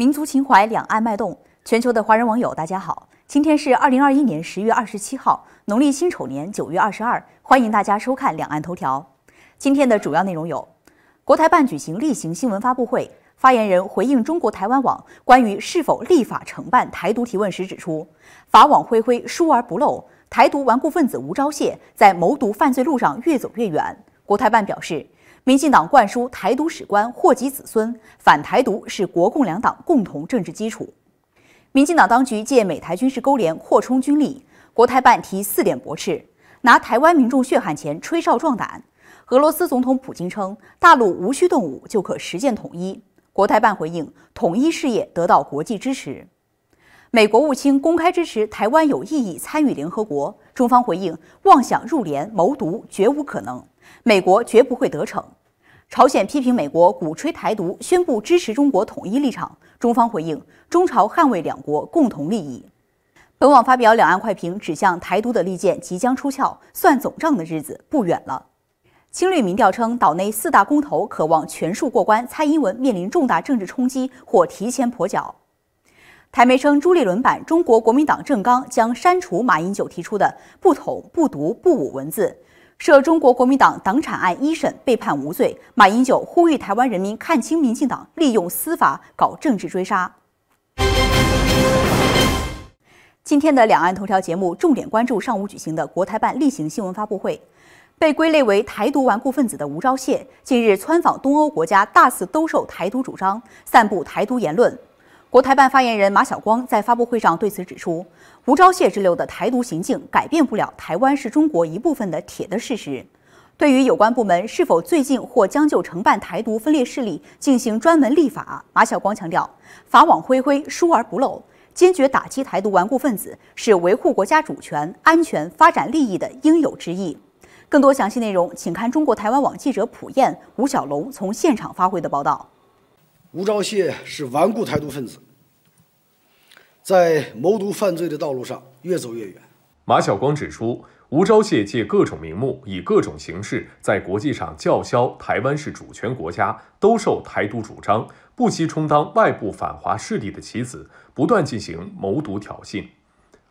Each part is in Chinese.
民族情怀，两岸脉动。全球的华人网友，大家好！今天是二零二一年十月二十七号，农历辛丑年九月二十二。欢迎大家收看《两岸头条》。今天的主要内容有：国台办举行例行新闻发布会，发言人回应中国台湾网关于是否立法承办台独提问时指出，法网恢恢，疏而不漏，台独顽固分子吴钊燮在谋独犯罪路上越走越远。国台办表示。民进党灌输台独史观，祸及子孙。反台独是国共两党共同政治基础。民进党当局借美台军事勾连扩充军力，国台办提四点驳斥，拿台湾民众血汗钱吹哨壮胆。俄罗斯总统普京称，大陆无需动武就可实现统一。国台办回应：统一事业得到国际支持。美国务卿公开支持台湾有意义参与联合国，中方回应：妄想入联谋独绝无可能。美国绝不会得逞。朝鲜批评美国鼓吹台独，宣布支持中国统一立场。中方回应：中朝捍卫两国共同利益。本网发表两岸快评，指向台独的利剑即将出鞘，算总账的日子不远了。青绿民调称，岛内四大公投渴望全数过关，蔡英文面临重大政治冲击或提前跛脚。台媒称，朱立伦版中国国民党政纲将删除马英九提出的“不统、不独、不武”文字。涉中国国民党党产案一审被判无罪，马英九呼吁台湾人民看清民进党利用司法搞政治追杀。今天的两岸头条节目重点关注上午举行的国台办例行新闻发布会。被归类为台独顽固分子的吴钊燮，近日窜访东欧国家，大肆兜售台独主张，散布台独言论。国台办发言人马晓光在发布会上对此指出，吴钊燮之流的台独行径改变不了台湾是中国一部分的铁的事实。对于有关部门是否最近或将就承办台独分裂势力进行专门立法，马晓光强调，法网恢恢，疏而不漏，坚决打击台独顽固分子是维护国家主权、安全、发展利益的应有之义。更多详细内容，请看中国台湾网记者蒲燕、吴小龙从现场发回的报道。吴钊燮是顽固台独分子。在谋独犯罪的道路上越走越远。马晓光指出，吴钊燮借各种名目，以各种形式在国际上叫嚣“台湾是主权国家”，兜售“台独”主张，不惜充当外部反华势力的棋子，不断进行谋独挑衅。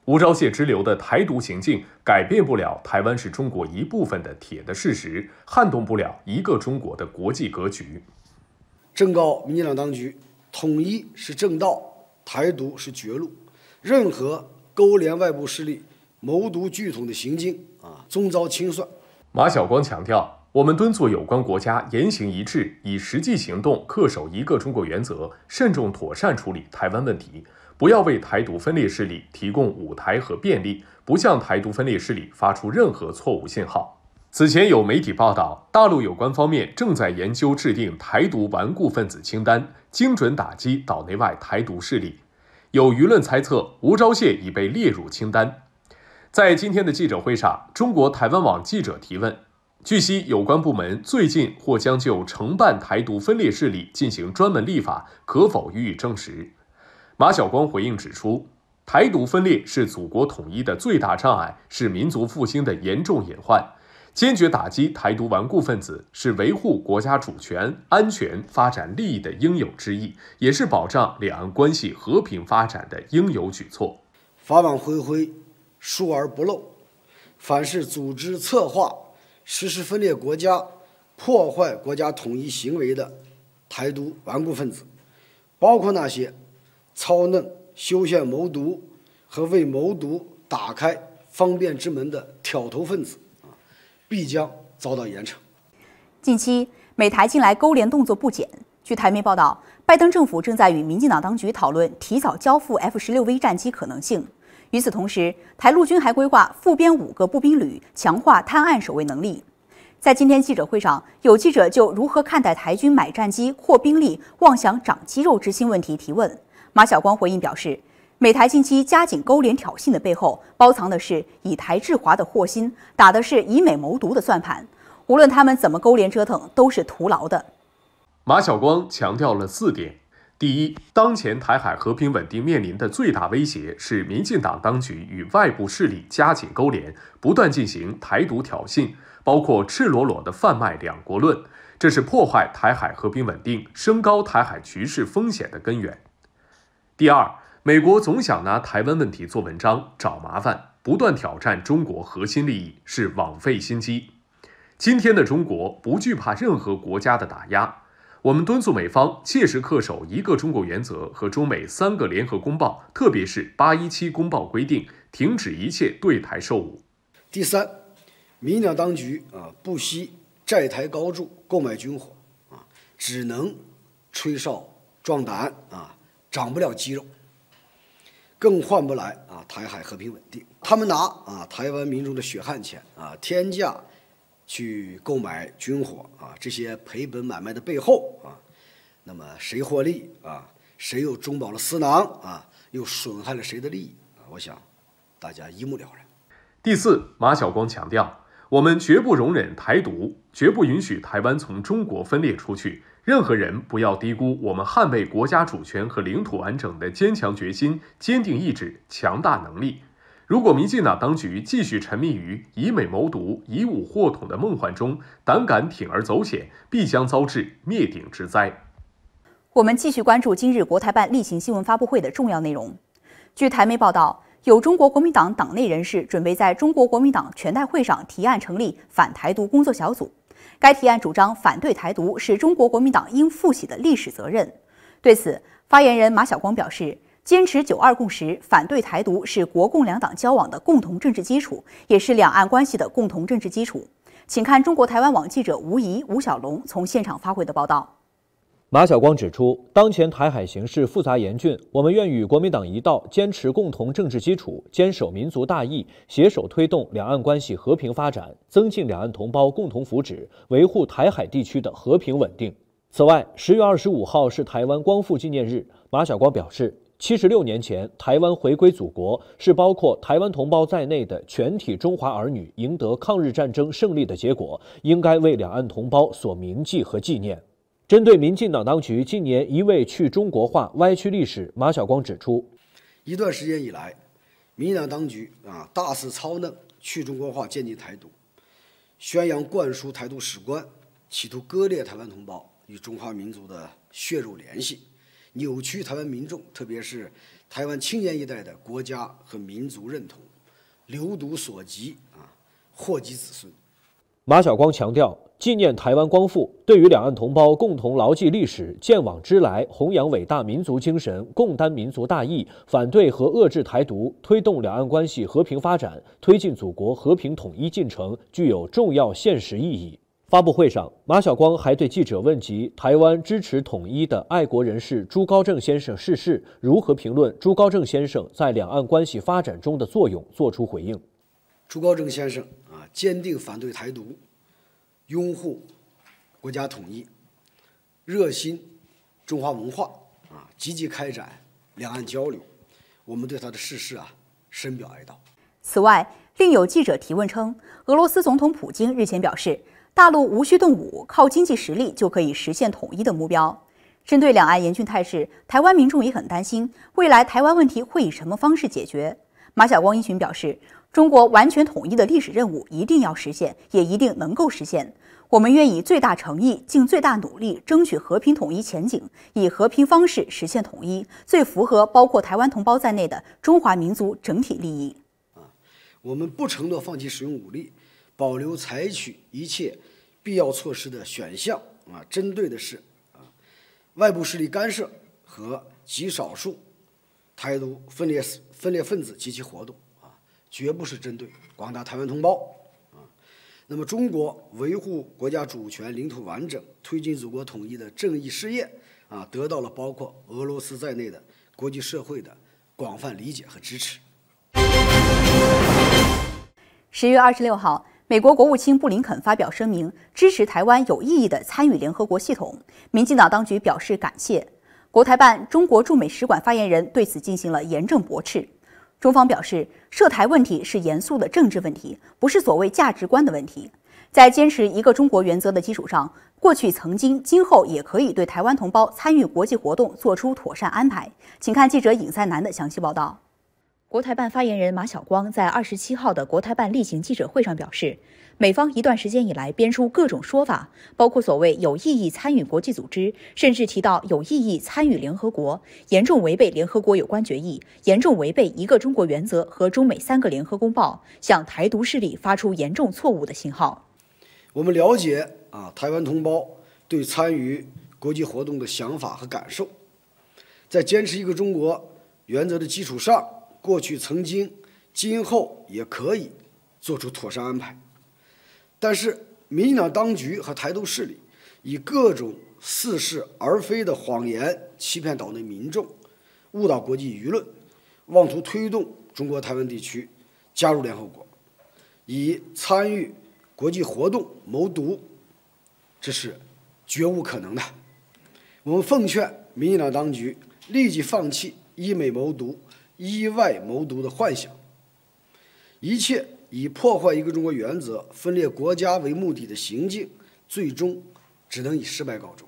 吴钊燮之流的台独行径，改变不了台湾是中国一部分的铁的事实，撼动不了一个中国的国际格局。正告民进党当局，统一是正道。台独是绝路，任何勾连外部势力谋独拒统的行径啊，终遭清算。马晓光强调，我们敦促有关国家言行一致，以实际行动恪守一个中国原则，慎重妥善处理台湾问题，不要为台独分裂势力提供舞台和便利，不向台独分裂势力发出任何错误信号。此前有媒体报道，大陆有关方面正在研究制定“台独顽固分子”清单，精准打击岛内外台独势力。有舆论猜测，吴钊燮已被列入清单。在今天的记者会上，中国台湾网记者提问：据悉，有关部门最近或将就承办台独分裂势力进行专门立法，可否予以证实？马晓光回应指出，台独分裂是祖国统一的最大障碍，是民族复兴的严重隐患。坚决打击台独顽固分子，是维护国家主权、安全、发展利益的应有之义，也是保障两岸关系和平发展的应有举措。法网恢恢，疏而不漏。凡是组织策划、实施分裂国家、破坏国家统一行为的台独顽固分子，包括那些操弄、修宪谋独和为谋独打开方便之门的挑头分子。必将遭到严惩。近期，美台近来勾连动作不减。据台媒报道，拜登政府正在与民进党当局讨论提早交付 F 十六 V 战机可能性。与此同时，台陆军还规划复编五个步兵旅，强化探案守卫能力。在今天记者会上，有记者就如何看待台军买战机、扩兵力、妄想长肌肉之心问题提问，马晓光回应表示。美台近期加紧勾连挑衅的背后，包藏的是以台制华的祸心，打的是以美谋独的算盘。无论他们怎么勾连折腾，都是徒劳的。马晓光强调了四点：第一，当前台海和平稳定面临的最大威胁是民进党当局与外部势力加紧勾连，不断进行台独挑衅，包括赤裸裸的贩卖“两国论”，这是破坏台海和平稳定、升高台海局势风险的根源。第二，美国总想拿台湾问题做文章，找麻烦，不断挑战中国核心利益，是枉费心机。今天的中国不惧怕任何国家的打压，我们敦促美方切实恪守一个中国原则和中美三个联合公报，特别是八一七公报规定，停止一切对台售武。第三，民党当局啊，不惜债台高筑，购买军火啊，只能吹哨壮胆啊，长不了肌肉。更换不来啊，台海和平稳定。他们拿啊台湾民众的血汗钱啊天价，去购买军火啊，这些赔本买卖的背后啊，那么谁获利啊？谁又中饱了私囊啊？又损害了谁的利益啊？我想，大家一目了然。第四，马晓光强调。我们绝不容忍台独，绝不允许台湾从中国分裂出去。任何人不要低估我们捍卫国家主权和领土完整的坚强决心、坚定意志、强大能力。如果民进党当局继续沉迷于以美谋独、以武获统的梦幻中，胆敢铤而走险，必将遭致灭顶之灾。我们继续关注今日国台办例行新闻发布会的重要内容。据台媒报道。有中国国民党党内人士准备在中国国民党全代会上提案成立反台独工作小组。该提案主张反对台独是中国国民党应负起的历史责任。对此，发言人马晓光表示，坚持九二共识、反对台独是国共两党交往的共同政治基础，也是两岸关系的共同政治基础。请看中国台湾网记者吴怡、吴小龙从现场发回的报道。马晓光指出，当前台海形势复杂严峻，我们愿与国民党一道，坚持共同政治基础，坚守民族大义，携手推动两岸关系和平发展，增进两岸同胞共同福祉，维护台海地区的和平稳定。此外，十月二十五号是台湾光复纪念日。马晓光表示，七十六年前台湾回归祖国，是包括台湾同胞在内的全体中华儿女赢得抗日战争胜利的结果，应该为两岸同胞所铭记和纪念。针对民进党当局近年一味去中国化、歪曲历史，马晓光指出，一段时间以来，民进党当局啊大肆操弄去中国化、渐进台独，宣扬灌输台独史观，企图割裂台湾同胞与中华民族的血肉联系，扭曲台湾民众特别是台湾青年一代的国家和民族认同，流毒所及啊，祸及子孙。马晓光强调。纪念台湾光复，对于两岸同胞共同牢记历史、见往知来、弘扬伟大民族精神、共担民族大义、反对和遏制台独、推动两岸关系和平发展、推进祖国和平统一进程，具有重要现实意义。发布会上，马晓光还对记者问及台湾支持统一的爱国人士朱高正先生逝世，如何评论朱高正先生在两岸关系发展中的作用，作出回应。朱高正先生啊，坚定反对台独。拥护国家统一，热心中华文化啊，积极开展两岸交流。我们对他的逝世啊，深表哀悼。此外，另有记者提问称，俄罗斯总统普京日前表示，大陆无需动武，靠经济实力就可以实现统一的目标。针对两岸严峻态势，台湾民众也很担心未来台湾问题会以什么方式解决。马晓光一群表示，中国完全统一的历史任务一定要实现，也一定能够实现。我们愿以最大诚意、尽最大努力，争取和平统一前景，以和平方式实现统一，最符合包括台湾同胞在内的中华民族整体利益。啊，我们不承诺放弃使用武力，保留采取一切必要措施的选项。啊，针对的是。外部势力干涉和极少数台独分裂分裂分子及其活动，啊，绝不是针对广大台湾同胞，啊，那么中国维护国家主权、领土完整、推进祖国统一的正义事业，啊，得到了包括俄罗斯在内的国际社会的广泛理解和支持。十月二十六号。美国国务卿布林肯发表声明，支持台湾有意义的参与联合国系统。民进党当局表示感谢。国台办中国驻美使馆发言人对此进行了严正驳斥。中方表示，涉台问题是严肃的政治问题，不是所谓价值观的问题。在坚持一个中国原则的基础上，过去曾经，今后也可以对台湾同胞参与国际活动做出妥善安排。请看记者尹赛南的详细报道。国台办发言人马晓光在二十七号的国台办例行记者会上表示，美方一段时间以来编出各种说法，包括所谓有意义参与国际组织，甚至提到有意义参与联合国，严重违背联合国有关决议，严重违背一个中国原则和中美三个联合公报，向台独势力发出严重错误的信号。我们了解啊，台湾同胞对参与国际活动的想法和感受，在坚持一个中国原则的基础上。过去曾经，今后也可以做出妥善安排，但是民进党当局和台独势力以各种似是而非的谎言欺骗岛内民众，误导国际舆论，妄图推动中国台湾地区加入联合国，以参与国际活动谋独，这是绝无可能的。我们奉劝民进党当局立即放弃以美谋独。意外谋独的幻想，一切以破坏一个中国原则、分裂国家为目的的行径，最终只能以失败告终。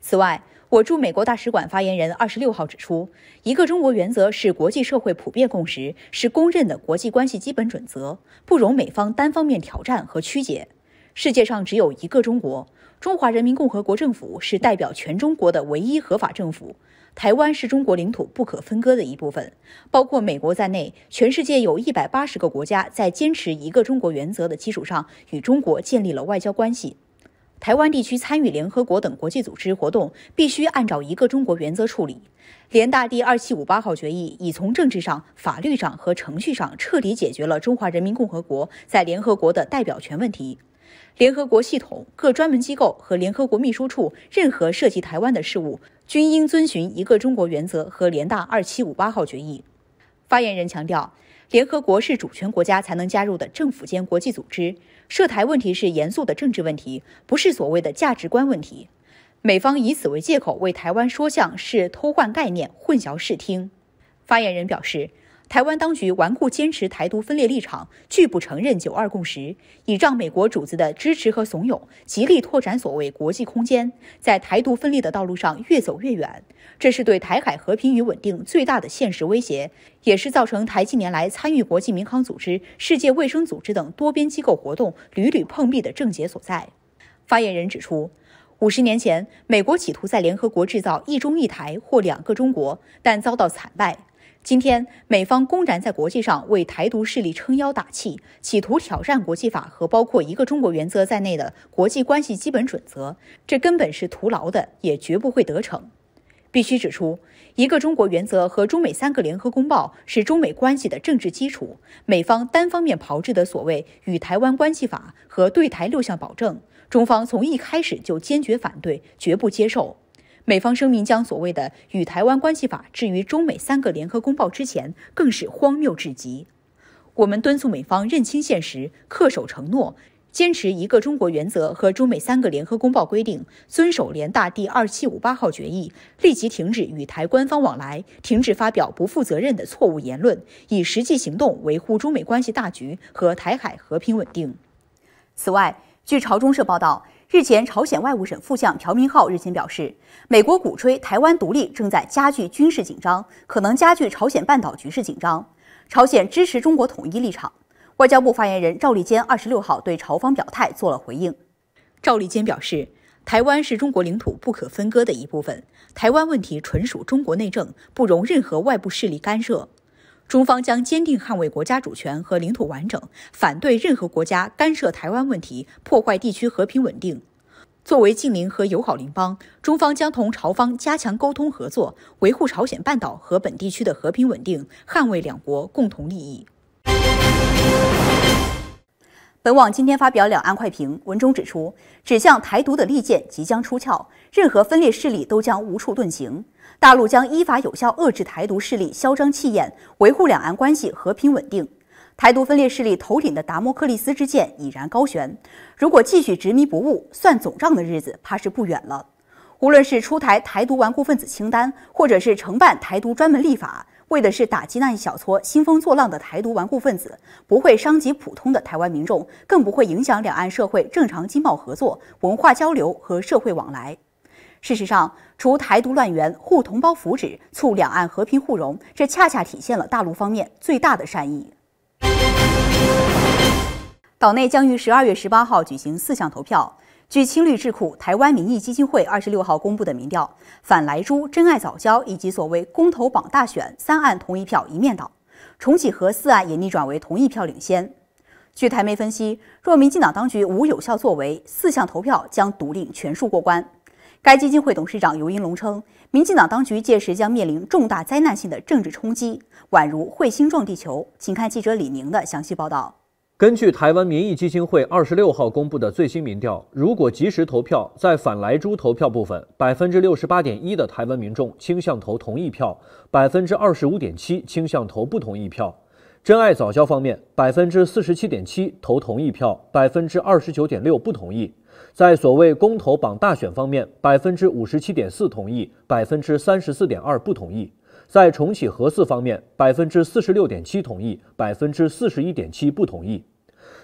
此外，我驻美国大使馆发言人二十六号指出，一个中国原则是国际社会普遍共识，是公认的国际关系基本准则，不容美方单方面挑战和曲解。世界上只有一个中国。中华人民共和国政府是代表全中国的唯一合法政府，台湾是中国领土不可分割的一部分。包括美国在内，全世界有一百八十个国家在坚持一个中国原则的基础上与中国建立了外交关系。台湾地区参与联合国等国际组织活动，必须按照一个中国原则处理。联大第二七五八号决议已从政治上、法律上和程序上彻底解决了中华人民共和国在联合国的代表权问题。联合国系统各专门机构和联合国秘书处任何涉及台湾的事务，均应遵循一个中国原则和联大二七五八号决议。发言人强调，联合国是主权国家才能加入的政府间国际组织，涉台问题是严肃的政治问题，不是所谓的价值观问题。美方以此为借口为台湾说项，是偷换概念、混淆视听。发言人表示。台湾当局顽固坚持台独分裂立场，拒不承认“九二共识”，倚仗美国主子的支持和怂恿，极力拓展所谓国际空间，在台独分裂的道路上越走越远。这是对台海和平与稳定最大的现实威胁，也是造成台近年来参与国际民航组织、世界卫生组织等多边机构活动屡屡碰壁的症结所在。发言人指出，五十年前，美国企图在联合国制造“一中一台”或“两个中国”，但遭到惨败。今天，美方公然在国际上为台独势力撑腰打气，企图挑战国际法和包括一个中国原则在内的国际关系基本准则，这根本是徒劳的，也绝不会得逞。必须指出，一个中国原则和中美三个联合公报是中美关系的政治基础。美方单方面炮制的所谓《与台湾关系法》和对台六项保证，中方从一开始就坚决反对，绝不接受。美方声明将所谓的《与台湾关系法》置于中美三个联合公报之前，更是荒谬至极。我们敦促美方认清现实，恪守承诺，坚持一个中国原则和中美三个联合公报规定，遵守联大第二七五八号决议，立即停止与台官方往来，停止发表不负责任的错误言论，以实际行动维护中美关系大局和台海和平稳定。此外，据朝中社报道。日前，朝鲜外务省副相朴明浩日前表示，美国鼓吹台湾独立，正在加剧军事紧张，可能加剧朝鲜半岛局势紧张。朝鲜支持中国统一立场。外交部发言人赵立坚二十六号对朝方表态做了回应。赵立坚表示，台湾是中国领土不可分割的一部分，台湾问题纯属中国内政，不容任何外部势力干涉。中方将坚定捍卫国家主权和领土完整，反对任何国家干涉台湾问题、破坏地区和平稳定。作为近邻和友好邻邦，中方将同朝方加强沟通合作，维护朝鲜半岛和本地区的和平稳定，捍卫两国共同利益。本网今天发表《两岸快评》，文中指出，指向台独的利剑即将出鞘，任何分裂势力都将无处遁形。大陆将依法有效遏制台独势力嚣张气焰，维护两岸关系和平稳定。台独分裂势力头顶的达摩克利斯之剑已然高悬，如果继续执迷不悟，算总账的日子怕是不远了。无论是出台台独顽固分子清单，或者是承办台独专门立法，为的是打击那一小撮兴风作浪的台独顽固分子，不会伤及普通的台湾民众，更不会影响两岸社会正常经贸合作、文化交流和社会往来。事实上，除台独乱源、护同胞福祉、促两岸和平互融，这恰恰体现了大陆方面最大的善意。岛内将于十二月十八号举行四项投票。据青绿智库、台湾民意基金会二十六号公布的民调，反莱猪、真爱早教以及所谓公投榜大选三案同一票一面倒，重启和四案也逆转为同一票领先。据台媒分析，若民进党当局无有效作为，四项投票将笃定全数过关。该基金会董事长尤英龙称，民进党当局届时将面临重大灾难性的政治冲击，宛如彗星撞地球。请看记者李宁的详细报道。根据台湾民意基金会二十六号公布的最新民调，如果及时投票，在反莱猪投票部分，百分之六十八点一的台湾民众倾向投同意票，百分之二十五点七倾向投不同意票。真爱早教方面，百分之四十七点七投同意票，百分之二十九点六不同意。在所谓公投榜大选方面，百分之五十七点四同意，百分之三十四点二不同意。在重启核四方面，百分之四十六点七同意，百分之四十一点七不同意。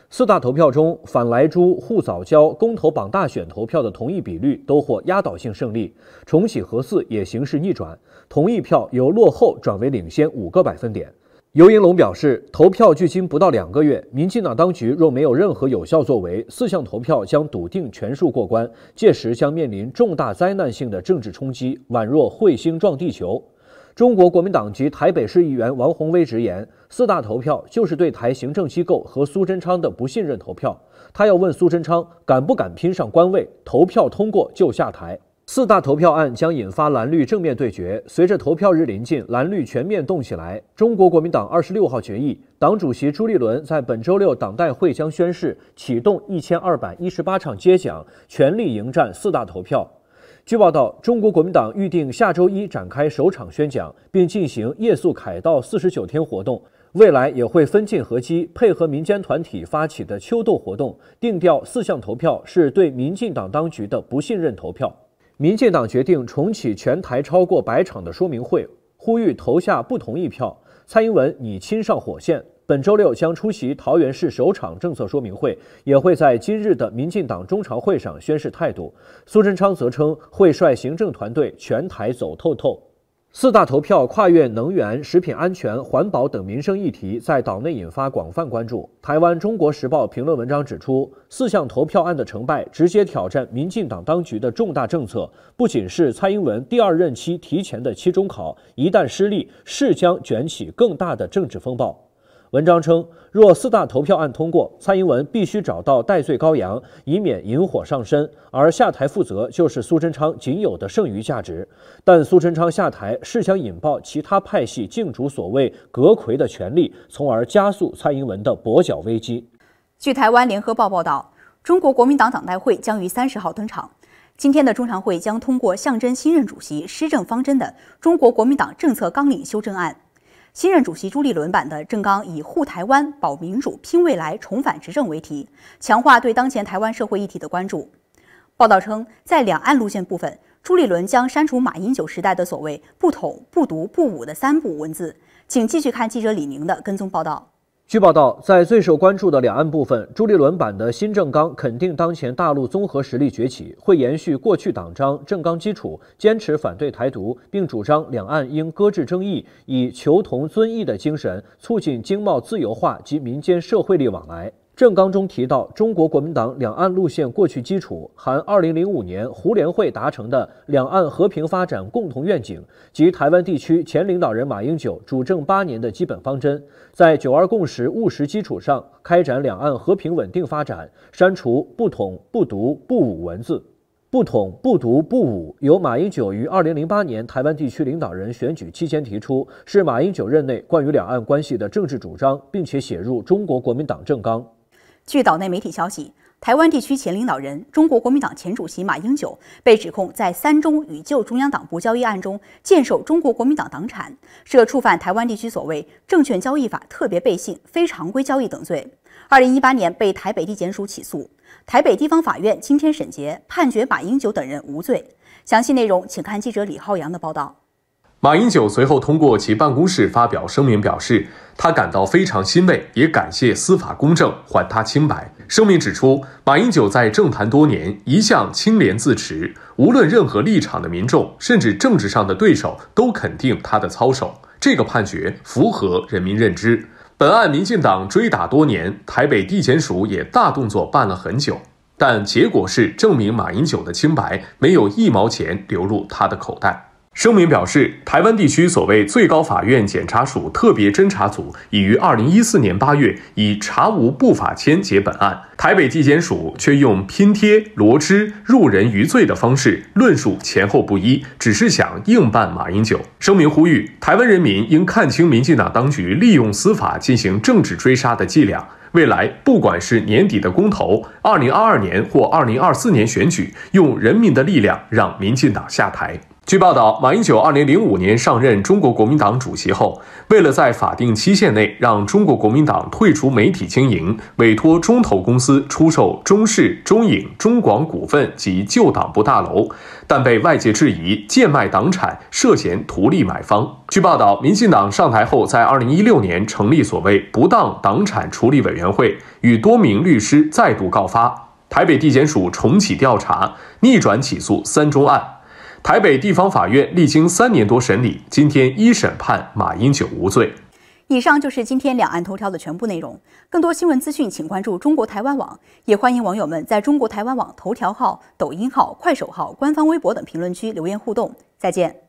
四大投票中，反莱猪、护早教、公投榜大选投票的同意比率都获压倒性胜利，重启核四也形势逆转，同意票由落后转为领先五个百分点。尤银龙表示，投票距今不到两个月，民进党当局若没有任何有效作为，四项投票将笃定全数过关，届时将面临重大灾难性的政治冲击，宛若彗星撞地球。中国国民党籍台北市议员王宏威直言，四大投票就是对台行政机构和苏贞昌的不信任投票，他要问苏贞昌敢不敢拼上官位，投票通过就下台。四大投票案将引发蓝绿正面对决。随着投票日临近，蓝绿全面动起来。中国国民党二十六号决议，党主席朱立伦在本周六党代会将宣誓启动一千二百一十八场接讲，全力迎战四大投票。据报道，中国国民党预定下周一展开首场宣讲，并进行夜宿凯道四十九天活动。未来也会分进合击，配合民间团体发起的秋斗活动，定调四项投票是对民进党当局的不信任投票。民进党决定重启全台超过百场的说明会，呼吁投下不同意票。蔡英文拟亲上火线，本周六将出席桃园市首场政策说明会，也会在今日的民进党中常会上宣示态度。苏贞昌则称会率行政团队全台走透透。四大投票跨越能源、食品安全、环保等民生议题，在岛内引发广泛关注。台湾《中国时报》评论文章指出，四项投票案的成败直接挑战民进党当局的重大政策，不仅是蔡英文第二任期提前的期中考，一旦失利，势将卷起更大的政治风暴。文章称，若四大投票案通过，蔡英文必须找到代罪羔羊，以免引火上身。而下台负责就是苏贞昌仅有的剩余价值。但苏贞昌下台是想引爆其他派系竞逐所谓阁魁”的权利，从而加速蔡英文的跛脚危机。据台湾联合报报道，中国国民党党代会将于三十号登场。今天的中常会将通过象征新任主席施政方针的《中国国民党政策纲领修正案》。新任主席朱立伦版的正纲以“护台湾、保民主、拼未来、重返执政”为题，强化对当前台湾社会议题的关注。报道称，在两岸路线部分，朱立伦将删除马英九时代的所谓“不统、不独、不武”的三不文字。请继续看记者李宁的跟踪报道。据报道，在最受关注的两岸部分，朱立伦版的新政纲肯定当前大陆综合实力崛起，会延续过去党章政纲基础，坚持反对台独，并主张两岸应搁置争议，以求同尊异的精神，促进经贸自由化及民间社会力往来。政纲中提到，中国国民党两岸路线过去基础含2005年胡联会达成的两岸和平发展共同愿景及台湾地区前领导人马英九主政八年的基本方针，在九二共识务实基础上开展两岸和平稳定发展，删除“不统、不独、不武”文字，“不统、不独、不武”由马英九于2008年台湾地区领导人选举期间提出，是马英九任内关于两岸关系的政治主张，并且写入中国国民党政纲。据岛内媒体消息，台湾地区前领导人、中国国民党前主席马英九被指控在三中与旧中央党部交易案中，建设中国国民党党产，涉触犯台湾地区所谓《证券交易法》特别背信、非常规交易等罪。二零一八年被台北地检署起诉，台北地方法院今天审结，判决马英九等人无罪。详细内容，请看记者李浩洋的报道。马英九随后通过其办公室发表声明，表示他感到非常欣慰，也感谢司法公正还他清白。声明指出，马英九在政坛多年，一向清廉自持，无论任何立场的民众，甚至政治上的对手，都肯定他的操守。这个判决符合人民认知。本案民进党追打多年，台北地检署也大动作办了很久，但结果是证明马英九的清白，没有一毛钱流入他的口袋。声明表示，台湾地区所谓最高法院检察署特别侦查组已于二零一四年八月以查无不法签结本案，台北地检署却用拼贴罗织入人于罪的方式论述前后不一，只是想硬办马英九。声明呼吁台湾人民应看清民进党当局利用司法进行政治追杀的伎俩，未来不管是年底的公投、二零二二年或二零二四年选举，用人民的力量让民进党下台。据报道，马英九2005年上任中国国民党主席后，为了在法定期限内让中国国民党退出媒体经营，委托中投公司出售中视、中影、中广股份及旧党部大楼，但被外界质疑贱卖党产，涉嫌图利买方。据报道，民进党上台后，在2016年成立所谓“不当党产处理委员会”，与多名律师再度告发，台北地检署重启调查，逆转起诉三中案。台北地方法院历经三年多审理，今天一审判马英九无罪。以上就是今天两岸头条的全部内容。更多新闻资讯，请关注中国台湾网。也欢迎网友们在中国台湾网头条号、抖音号、快手号、官方微博等评论区留言互动。再见。